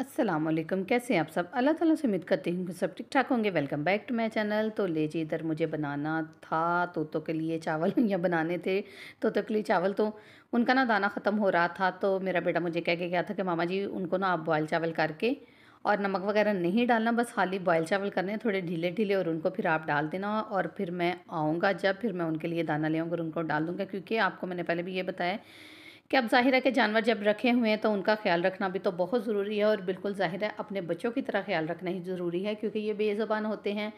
अस्सलाम वालेकुम कैसे हैं आप सब अल्लाह ताला से उम्मीद करती हूँ सब ठीक ठाक होंगे welcome back to my channel तो ले जी इधर मुझे बनाना था तोतों के लिए चावल या बनाने थे तोतों के लिए चावल तो उनका ना दाना ख़त्म हो रहा था तो मेरा बेटा मुझे कह के गया था कि मामा जी उनको ना आप बॉयल चावल करके और नमक वगैरह नहीं डालना बस खाली बॉयल चावल करने थोड़े ढीले ढीले और उनको फिर आप डाल देना और फिर मैं आऊँगा जब फिर मैं उनके लिए दाना ले आऊँगा और उनको डाल दूँगा क्योंकि आपको मैंने पहले भी ये बताया कि अब ज़ाहिर है कि जानवर जब रखे हुए हैं तो उनका ख्याल रखना भी तो बहुत ज़रूरी है और बिल्कुल ज़ाहिर है अपने बच्चों की तरह ख्याल रखना ही ज़रूरी है क्योंकि ये बेज़बान होते हैं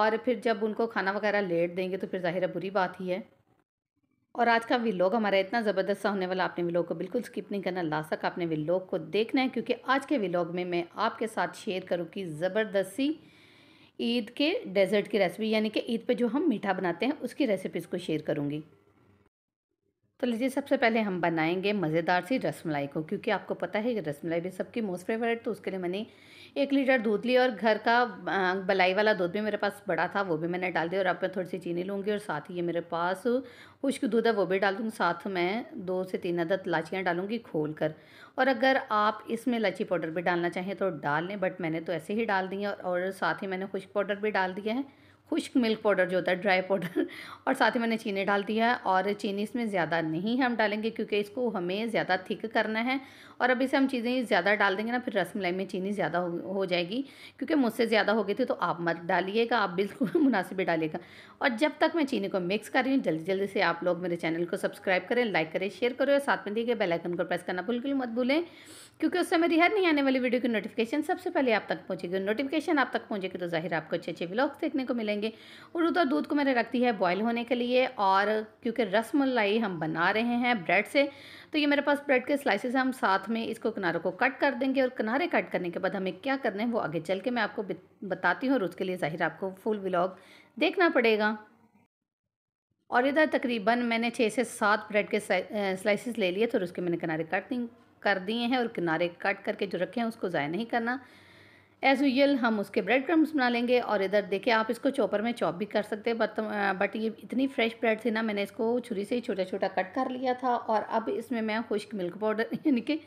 और फिर जब उनको खाना वगैरह लेट देंगे तो फिर ज़ाहिर है बुरी बात ही है और आज का व्लॉग हमारा इतना ज़बरदस्त होने वाला आपने व्लॉग को बिल्कुल स्किप नहीं करना लाशक आपने व्लॉग को देखना है क्योंकि आज के व्लॉग में मैं आपके साथ शेयर करूँ कि ज़बरदस्ती ईद के डेजर्ट की रेसिपी यानी कि ईद पे जो हम मीठा बनाते हैं उसकी रेसिपीज़ को शेयर करूँगी तो लीजिए सबसे पहले हम बनाएंगे मज़ेदार सी रसमलाई को क्योंकि आपको पता है कि रसमलाई भी सबकी मोस्ट फेवरेट तो उसके लिए मैंने एक लीटर दूध लिया और घर का बलाई वाला दूध भी मेरे पास बड़ा था वो भी मैंने डाल दिया और अब मैं थोड़ी सी चीनी लूँगी और साथ ही ये मेरे पास खुश्क दूध है वो भी डाल दूँगी साथ में दो से तीन अदद लाचियाँ डालूँगी खोल कर और अगर आप इसमें लाची पाउडर भी डालना चाहें तो डाल लें बट मैंने तो ऐसे ही डाल दी है और साथ ही मैंने खुश्क पाउडर भी डाल दिया है खुश्क मिल्क पाउडर जो होता है ड्राई पाउडर और साथ ही मैंने चीनी डाल दिया है और चीनी इसमें ज़्यादा नहीं हम डालेंगे क्योंकि इसको हमें ज़्यादा थिक करना है और अभी से हम चीज़ें ज़्यादा डाल देंगे ना फिर रस मलाई में चीनी ज़्यादा हो, हो जाएगी क्योंकि मुझसे ज़्यादा हो गई थी तो आप मत डालिएगा आप बिल्कुल मुनासिब डालिएगा और जब तक मैं चीनी को मिक्स कर रही हूँ जल्दी जल्दी से आप लोग मेरे चैनल को सब्सक्राइब करें लाइक करें शेयर करें और साथ में दिए गए बेलाइकन को प्रेस करना बिल्कुल मत भूलें क्योंकि उस समय मेरी हर नहीं आने वाली वीडियो की नोटिफिकेशन सबसे पहले आप तक पहुंचेगी नोटिफिकेशन आप तक पहुंचेगी तो जाहिर आपको अच्छे अच्छे ब्लॉग्स देखने को मिलेंगे और उधर दूध को मैंने रखती है बॉयल होने के लिए और क्योंकि रस मलाई हम बना रहे हैं ब्रेड से तो ये मेरे पास ब्रेड के स्लाइसेस हम साथ में इसको किनारों को कट कर देंगे और किनारे कट करने के बाद हमें क्या करना है वो आगे चल के मैं आपको बताती हूँ और उसके लिए ज़ाहिर आपको फुल ब्लॉग देखना पड़ेगा और इधर तकरीबन मैंने छः से सात ब्रेड के स्लाइसेस ले लिए तो उसके मैंने किनारे कटिंग कर दिए हैं और किनारे कट करके जो रखे हैं उसको ज़ाय नहीं करना एज़ यूजल हम उसके ब्रेड क्रम्स बना लेंगे और इधर देखिए आप इसको चॉपर में चॉप भी कर सकते हैं बट बट uh, ये इतनी फ्रेश ब्रेड थी ना मैंने इसको छुरी से ही छोटा छोटा कट कर लिया था और अब इसमें मैं खुश्क मिल्क पाउडर यानी कि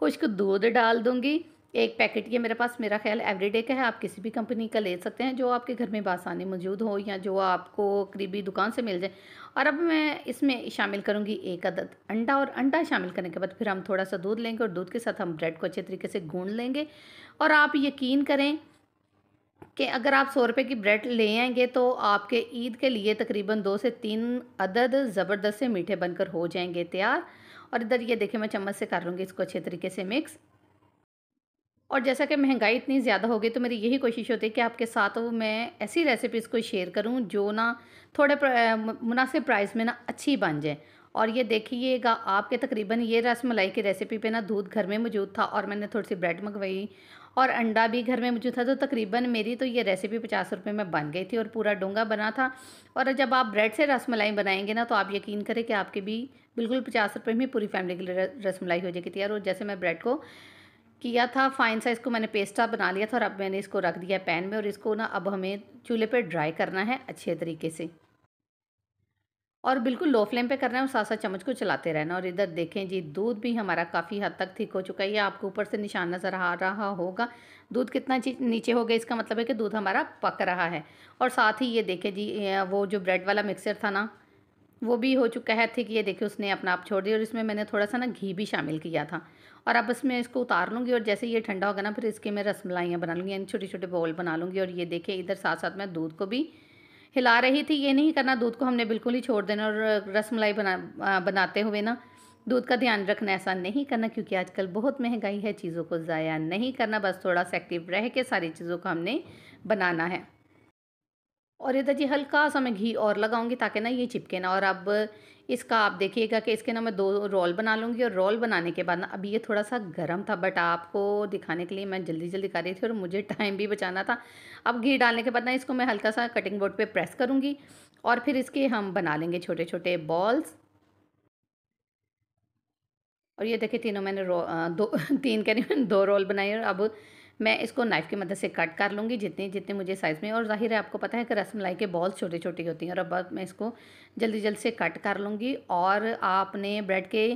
खुश्क दूध डाल दूँगी एक पैकेट ये मेरे पास मेरा ख्याल एवरीडे का है आप किसी भी कंपनी का ले सकते हैं जो आपके घर में बासानी मौजूद हो या जो आपको करीबी दुकान से मिल जाए और अब मैं इसमें शामिल करूँगी एक अदद अंडा और अंडा शामिल करने के बाद फिर हम थोड़ा सा दूध लेंगे और दूध के साथ हम ब्रेड को अच्छे तरीके से गूँध लेंगे और आप यकीन करें कि अगर आप सौ रुपये की ब्रेड ले आएंगे तो आपके ईद के लिए तकरीबन दो से तीन अदद ज़बरदस्त से मीठे बनकर हो जाएंगे तैयार और इधर ये देखें मैं चम्मच से कर लूँगी इसको अच्छे तरीके से मिक्स और जैसा कि महंगाई इतनी ज़्यादा हो गई तो मेरी यही कोशिश होती है कि आपके साथ वो मैं ऐसी रेसिपीज़ को शेयर करूं जो ना थोड़े मुनासिब प्राइस में ना अच्छी बन जाए और ये देखिएगा आपके तकरीबन ये रस मलाई की रेसिपी पे ना दूध घर में मौजूद था और मैंने थोड़ी सी ब्रेड मंगवाई और अंडा भी घर में मौजूद था तो तकरीबन मेरी तो ये रेसिपी पचास रुपये में बन गई थी और पूरा डोंगा बना था और जब आप ब्रेड से रस मलाई बनाएंगे ना तो आप यकीन करें कि आपके भी बिल्कुल पचास रुपये में पूरी फैमिली के लिए रस मलाई हो जाएगी थी और जैसे मैं ब्रेड को किया था फाइन साइज़ को मैंने पेस्टा बना लिया था और अब मैंने इसको रख दिया पैन में और इसको ना अब हमें चूल्हे पर ड्राई करना है अच्छे तरीके से और बिल्कुल लो फ्लेम पे करना है और साथ साथ चम्मच को चलाते रहना और इधर देखें जी दूध भी हमारा काफ़ी हद तक ठीक हो चुका है आपको ऊपर से निशान नज़र आ रहा होगा दूध कितना नीचे हो गया इसका मतलब है कि दूध हमारा पक रहा है और साथ ही ये देखें जी वो जो ब्रेड वाला मिक्सर था ना वो भी हो चुका है ठीक ये देखिए उसने अपना आप छोड़ दिया और इसमें मैंने थोड़ा सा ना घी भी शामिल किया था और अब इसमें इसको उतार लूँगी और जैसे ये ठंडा होगा ना फिर इसके मैं रस मलाइयाँ बना लूँगी यानी छोटे छोटे बॉल बना लूँगी और ये देखें इधर साथ साथ मैं दूध को भी हिला रही थी ये नहीं करना दूध को हमने बिल्कुल ही छोड़ देना और रस मलाई बना बनाते हुए ना दूध का ध्यान रखना ऐसा नहीं करना क्योंकि आजकल बहुत महंगाई है चीज़ों को ज़ाया नहीं करना बस थोड़ा सा एक्टिव रह के सारी चीज़ों को हमने बनाना है और इधर जी हल्का सा मैं घी और लगाऊंगी ताकि ना ये चिपके ना और अब इसका आप देखिएगा कि इसके ना मैं दो रोल बना लूँगी और रोल बनाने के बाद ना अभी ये थोड़ा सा गर्म था बट आपको दिखाने के लिए मैं जल्दी जल्दी कर रही थी और मुझे टाइम भी बचाना था अब घी डालने के बाद ना इसको मैं हल्का सा कटिंग बोर्ड पर प्रेस करूँगी और फिर इसके हम बना लेंगे छोटे छोटे बॉल्स और ये देखिए तीनों मैंने रो, दो तीन कह रही मैंने दो रोल बनाए और अब मैं इसको नाइफ़ की मदद से कट कर लूँगी जितने जितने मुझे साइज़ में और ज़ाहिर है आपको पता है कि रसमलाई के बॉल्स छोटी छोटी होती हैं और अब मैं इसको जल्दी जल्दी से कट कर लूँगी और आपने ब्रेड के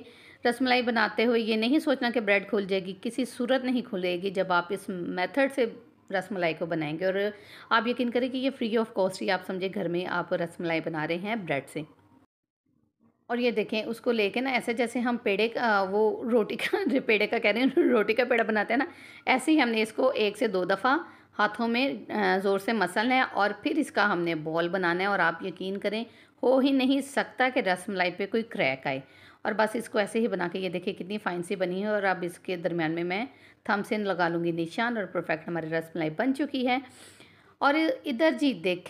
रसमलाई बनाते हुए ये नहीं सोचना कि ब्रेड खुल जाएगी किसी सूरत नहीं खुलेगी जब आप इस मेथड से रस मलाई को बनाएंगे और आप यकीन करें कि ये फ्री ऑफ कॉस्ट ही आप समझे घर में आप रस मलाई बना रहे हैं ब्रेड से और ये देखें उसको लेके ना ऐसे जैसे हम पेड़े का वो रोटी का पेड़े का कह रहे हैं रोटी का पेड़ा बनाते हैं ना ऐसे ही हमने इसको एक से दो दफ़ा हाथों में ज़ोर से मसलना है और फिर इसका हमने बॉल बनाना है और आप यकीन करें हो ही नहीं सकता कि रस मलाई पर कोई क्रैक आए और बस इसको ऐसे ही बना के ये देखिए कितनी फ़ाइन सी बनी है और अब इसके दरमियान में मैं थम्स इन लगा लूँगी निशान और परफेक्ट हमारी रस मलाई बन चुकी है और इधर जी देख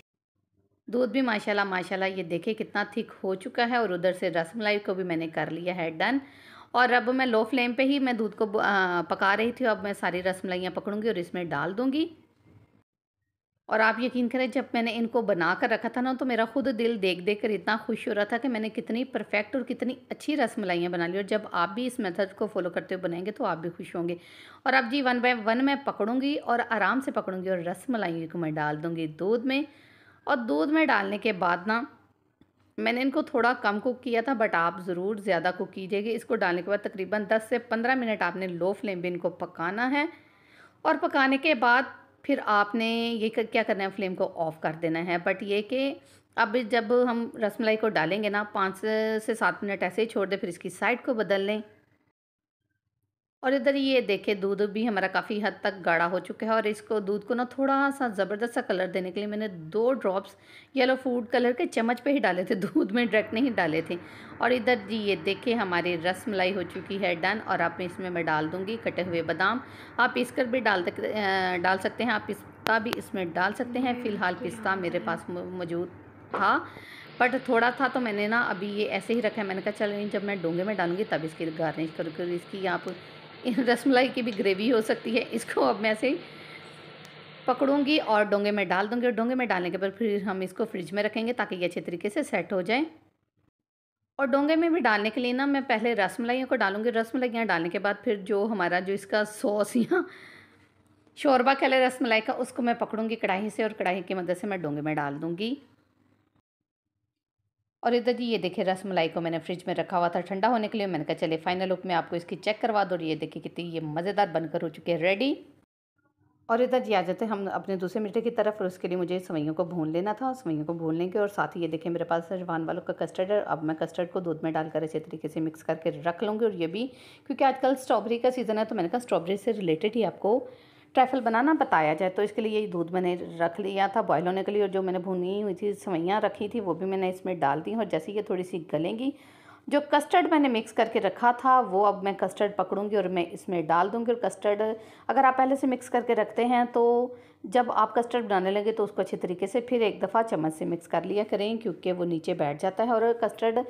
दूध भी माशाल्लाह माशाल्लाह ये देखे कितना थिक हो चुका है और उधर से रसमलाई को भी मैंने कर लिया है डन और अब मैं लो फ्लेम पे ही मैं दूध को पका रही थी अब मैं सारी रसमलाइयाँ पकड़ूंगी और इसमें डाल दूँगी और आप यकीन करें जब मैंने इनको बना कर रखा था ना तो मेरा खुद दिल देख देख कर इतना खुश हो रहा था कि मैंने कितनी परफेक्ट और कितनी अच्छी रस मलाइयाँ बना ली और जब आप भी इस मेथड को फॉलो करते हुए बनाएंगे तो आप भी खुश होंगे और अब जी वन बाय वन मैं पकड़ूंगी और आराम से पकड़ूंगी और रस मलाई को मैं डाल दूँगी दूध में और दूध में डालने के बाद ना मैंने इनको थोड़ा कम कुक किया था बट आप ज़रूर ज़्यादा कुक कीजिएगा इसको डालने के बाद तकरीबन 10 से 15 मिनट आपने लो फ्लेम पे इनको पकाना है और पकाने के बाद फिर आपने ये क्या करना है फ्लेम को ऑफ़ कर देना है बट ये कि अब जब हम रसमलाई को डालेंगे ना पाँच से सात मिनट ऐसे ही छोड़ दें फिर इसकी साइड को बदल लें और इधर ये देखे दूध भी हमारा काफ़ी हद तक गाढ़ा हो चुका है और इसको दूध को ना थोड़ा सा ज़बरदस्त सा कलर देने के लिए मैंने दो ड्रॉप्स येलो फूड कलर के चम्मच पे ही डाले थे दूध में डायरेक्ट नहीं डाले थे और इधर जी ये देखे हमारी रस मलाई हो चुकी है डन और आप इसमें मैं डाल दूँगी कटे हुए बादाम आप पीस कर भी डाल डाल सकते हैं आप पिस्ता भी इसमें डाल सकते हैं फ़िलहाल पिस्ता मेरे पास मौजूद था बट थोड़ा था तो मैंने ना अभी ये ऐसे ही रखा है मैंने कहा चल जब मैं डोंगे में डालूँगी तब इसकी गार्निश करूँगी इसकी आप रसमलाई की भी ग्रेवी हो सकती है इसको अब मैं ऐसे ही पकड़ूंगी और डोंगे में डाल दूंगी और डोंगे में डालने के बाद फिर हम इसको फ्रिज में रखेंगे ताकि ये अच्छे तरीके से सेट हो जाए और डोंगे में भी डालने के लिए ना मैं पहले रसमलाइयों को डालूंगी रसमलाइयाँ डालने के बाद फिर जो हमारा जो इसका सॉस यहाँ शोरबा कहले रसमलाई का उसको मैं पकड़ूंगी कढ़ाई से और कढ़ाई की मदद से मैं डोंगे में डाल दूंगी और इधर जी ये देखिए रस मलाई को मैंने फ्रिज में रखा हुआ था ठंडा होने के लिए मैंने कहा चले फाइनल लुक में आपको इसकी चेक करवा दो और ये देखिए कितनी ये मज़ेदार बनकर हो चुके हैं रेडी और इधर जी आ जाते हैं हम अपने दूसरे मीठे की तरफ और उसके लिए मुझे सवैयों को भून लेना था सवैयों को भून लेंगे और साथ ही ये देखिए मेरे पास रवान वालों का कस्टर्ड है अब मैं कस्टर्ड को दूध में डालकर अच्छे तरीके से मिक्स करके रख लूँगी और ये भी क्योंकि आजकल स्ट्रॉबेरी का सीज़न है तो मैंने कहा स्ट्रॉबेरी से रिलेटेड ही आपको ट्रैफल बनाना बताया जाए तो इसके लिए ये दूध मैंने रख लिया था बॉयल होने के लिए और जो मैंने भुनी हुई थी सवैयाँ रखी थी वो भी मैंने इसमें डाल दी और जैसे ये थोड़ी सी गलेंगी जो कस्टर्ड मैंने मिक्स करके रखा था वो अब मैं कस्टर्ड पकड़ूंगी और मैं इसमें डाल दूंगी और कस्टर्ड अगर आप पहले से मिक्स करके रखते हैं तो जब आप कस्टर्ड बनाने लगे तो उसको अच्छे तरीके से फिर एक दफ़ा चम्मच से मिक्स कर लिया करें क्योंकि वो नीचे बैठ जाता है और कस्टर्ड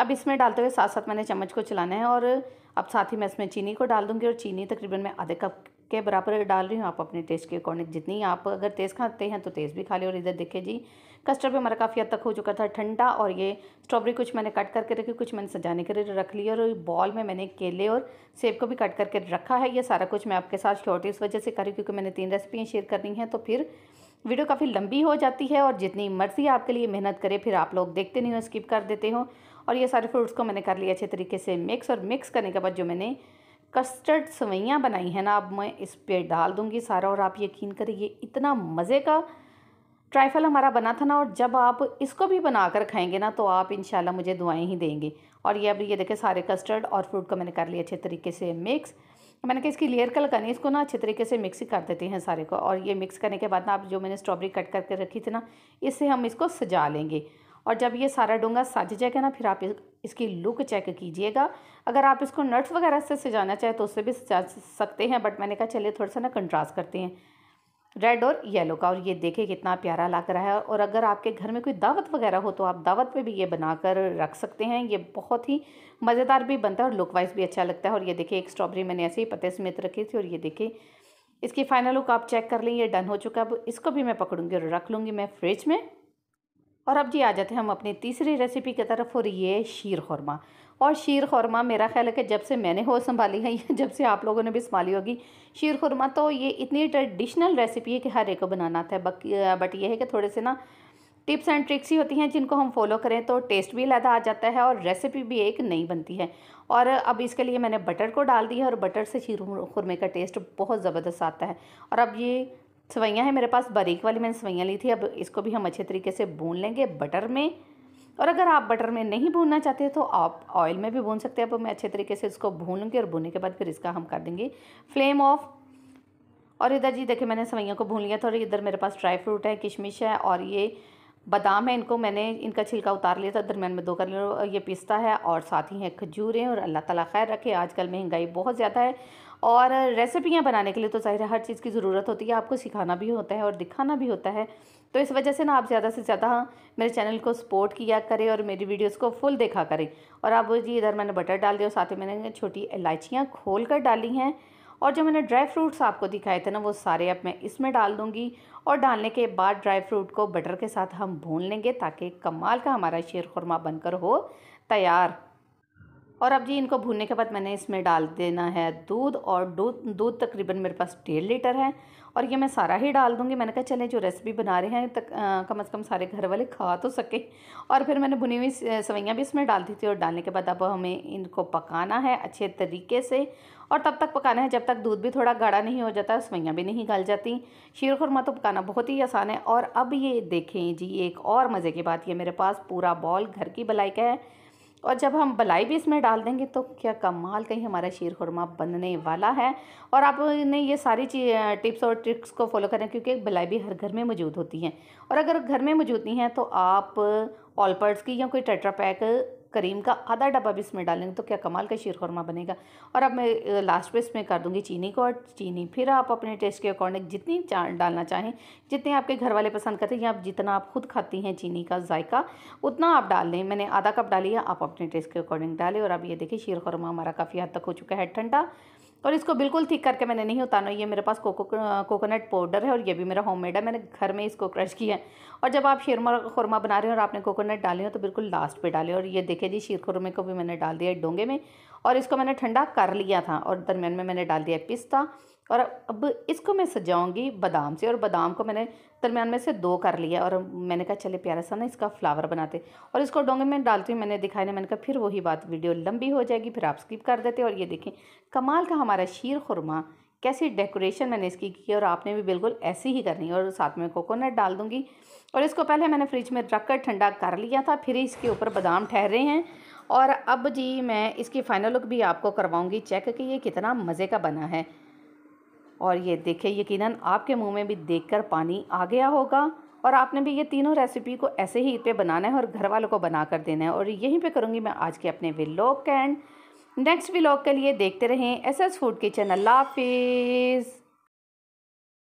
अब इसमें डालते हुए साथ साथ मैंने चम्मच को चलाना है और अब साथ ही मैं इसमें चीनी को डाल दूँगी और चीनी तकरीबन मैं आधे कप के बराबर डाल रही हूँ आप अपने टेस्ट के अकॉर्डिंग जितनी आप अगर तेज़ खाते हैं तो तेज़ भी खा लें और इधर देखिए जी कस्टर्ड भी हमारा काफ़ी हद तक हो चुका था ठंडा और ये स्ट्रॉबेरी कुछ मैंने कट करके रखी कुछ मैंने सजाने के लिए रख लिया और बॉल में मैंने केले और सेब को भी कट करके रखा है ये सारा कुछ मैं आपके साथ श्योरिटी इस वजह से करी क्योंकि मैंने तीन रेसिपियाँ शेयर करनी हैं तो फिर वीडियो काफ़ी लंबी हो जाती है और जितनी मर्जी आपके लिए मेहनत करे फिर आप लोग देखते नहीं हो स्किप कर देते हो और ये सारे फ्रूट्स को मैंने कर लिया अच्छे तरीके से मिक्स और मिक्स करने के बाद जो मैंने कस्टर्ड सवैयाँ बनाई हैं ना अब मैं इस पर डाल दूँगी सारा और आप यकीन करें ये इतना मज़े का ट्राइफल हमारा बना था ना और जब आप इसको भी बना कर खाएँगे ना तो आप इन मुझे दुआएं ही देंगे और ये अब ये देखें सारे कस्टर्ड और फ्रूट को मैंने कर लिया अच्छे तरीके से मिक्स मैंने कहा इसकी लेयर का लगानी इसको ना अच्छे तरीके से मिक्स कर देते हैं सारे को और ये मिक्स करने के बाद ना आप जो मैंने स्ट्रॉबेरी कट करके रखी थी ना इससे हम इसको सजा लेंगे और जब ये सारा डोंगा सज जाएगा ना फिर आप इसकी लुक चेक कीजिएगा अगर आप इसको नट्स वगैरह से सजाना चाहें तो उससे भी सजा सकते हैं बट मैंने कहा चलिए थोड़ा सा ना कंट्रास्ट करते हैं रेड और येलो का और ये देखें कितना प्यारा लग रहा है और अगर आपके घर में कोई दावत वगैरह हो तो आप दावत पे भी ये बनाकर रख सकते हैं ये बहुत ही मज़ेदार भी बनता है और लुक वाइज भी अच्छा लगता है और ये देखे एक स्ट्रॉबेरी मैंने ऐसे ही पत्ते समेत रखी थी और ये देखें इसकी फाइनल लुक आप चेक कर लें ये डन हो चुका है अब इसको भी मैं पकड़ूंगी और रख लूँगी मैं फ्रिज में और अब जी आ जाते हैं हम अपनी तीसरी रेसिपी की तरफ और ये शीर खौरमा और शीर खौरमा मेरा ख्याल है कि जब से मैंने हो संभाली है या जब से आप लोगों ने भी संभाली होगी शीर खौरमा तो ये इतनी ट्रेडिशनल रेसिपी है कि हर एक को बनाना था बट ये है कि थोड़े से ना टिप्स एंड ट्रिक्स ही होती हैं जिनको हम फॉलो करें तो टेस्ट भी लादा आ जाता है और रेसिपी भी एक नई बनती है और अब इसके लिए मैंने बटर को डाल दिया और बटर से शीर खुरमे का टेस्ट बहुत ज़बरदस्त आता है और अब ये सवैयाँ हैं मेरे पास बारीक वाली मैंने सवैयाँ ली थी अब इसको भी हम अच्छे तरीके से भून लेंगे बटर में और अगर आप बटर में नहीं भूनना चाहते तो आप ऑयल में भी भून सकते हैं अब मैं अच्छे तरीके से इसको भून लूँगी और भूनने के बाद फिर इसका हम कर देंगे फ्लेम ऑफ और इधर जी देखिए मैंने सवैयाँ को भून लिया था और इधर मेरे पास ड्राई फ्रूट है किशमिश है और ये बादाम है इनको मैंने इनका छिलका उतार लिया था दरमियान में दो कर लिया ये पिस्ता है और साथ ही हैं खजूरें और अल्लाह ताला खैर रखे आजकल महंगाई बहुत ज़्यादा है और रेसिपियाँ बनाने के लिए तो ज़ाहिर हर चीज़ की ज़रूरत होती है आपको सिखाना भी होता है और दिखाना भी होता है तो इस वजह से ना आप ज़्यादा से ज़्यादा मेरे चैनल को सपोर्ट किया करें और मेरी वीडियोस को फुल देखा करें और आप जी इधर मैंने बटर डाल दिया और साथ ही मैंने छोटी इलायचियाँ खोल कर डाली हैं और जो मैंने ड्राई फ्रूट्स आपको दिखाए थे ना वो सारे अब मैं इसमें डाल दूँगी और डालने के बाद ड्राई फ्रूट को बटर के साथ हम भून लेंगे ताकि कमाल का हमारा शेर खुरमा बनकर हो तैयार और अब जी इनको भूनने के बाद मैंने इसमें डाल देना है दूध और दूध दूध तकरीबन मेरे पास डेढ़ लीटर है और ये मैं सारा ही डाल दूंगी मैंने कहा चले जो रेसिपी बना रहे हैं तक आ, कम अज़ कम सारे घर वाले खा तो सके और फिर मैंने भुनी हुई सवैयाँ भी इसमें डाल दी थी और डालने के बाद अब हमें इनको पकाना है अच्छे तरीके से और तब तक पकाना है जब तक दूध भी थोड़ा गाढ़ा नहीं हो जाता सवैयाँ भी नहीं गल जाती शीर खुरमा तो पकाना बहुत ही आसान है और अब ये देखें जी एक और मज़े की बात ये मेरे पास पूरा बॉल घर की भलाई का है और जब हम बलाई भी इसमें डाल देंगे तो क्या कमाल कहीं हमारा शीर खुरमा बनने वाला है और आपने ये सारी टिप्स और ट्रिक्स को फॉलो करें क्योंकि बलाई भी हर घर में मौजूद होती हैं और अगर घर में मौजूद नहीं है तो आप ऑलपर्स की या कोई टेट्रा पैक करीम का आधा डब्बा भी इसमें डालेंगे तो क्या कमाल का शीर खरमा बनेगा और अब मैं लास्ट पे इसमें कर दूंगी चीनी को और चीनी फिर आप अपने टेस्ट के अकॉर्डिंग जितनी डालना चाहें जितने आपके घर वाले पसंद करते हैं या आप जितना आप खुद खाती हैं चीनी का जायका उतना आप डाल लें मैंने आधा कप डाली है आप अपने टेस्ट के अकॉर्डिंग डालें और अब ये देखिए शीर खरमा हमारा काफ़ी हद तक हो चुका है ठंडा और इसको बिल्कुल ठीक करके मैंने नहीं उतारना ये मेरे पास कोको कोकोनट पाउडर है और ये भी मेरा होममेड है मैंने घर में इसको क्रश किया है और जब आप शेरमा खुरमा बना रहे हो और आपने कोकोनट डाले हो तो बिल्कुल लास्ट पे डाले और ये देखे जी शीर खुरमे को भी मैंने डाल दिया डोंगे में और इसको मैंने ठंडा कर लिया था और दरमियान में मैंने डाल दिया पिस्ता और अब इसको मैं सजाऊंगी बादाम से और बादाम को मैंने दरमियान में से दो कर लिया और मैंने कहा चले प्यारा सा ना इसका फ्लावर बनाते और इसको डोंगे में डालती हूँ मैंने दिखाया नहीं मैंने कहा फिर वही बात वीडियो लंबी हो जाएगी फिर आप स्किप कर देते और ये देखें कमाल का हमारा शीर खुरमा कैसी डेकोरेशन मैंने इसकी की और आपने भी बिल्कुल ऐसी ही करनी और साथ में कोकोनट डाल दूँगी और इसको पहले मैंने फ्रिज में रख कर ठंडा कर लिया था फिर इसके ऊपर बादाम ठहरे हैं और अब जी मैं इसकी फ़ाइनल लुक भी आपको करवाऊंगी चेक कि ये कितना मज़े का बना है और ये देखे यकीनन आपके मुंह में भी देखकर पानी आ गया होगा और आपने भी ये तीनों रेसिपी को ऐसे ही पे बनाना है और घर वालों को बना कर देना है और यहीं पे करूँगी मैं आज के अपने विलॉग एंड नेक्स्ट व्लॉग के लिए देखते रहें एस एस फूड किचन अल्लाह हाफिज़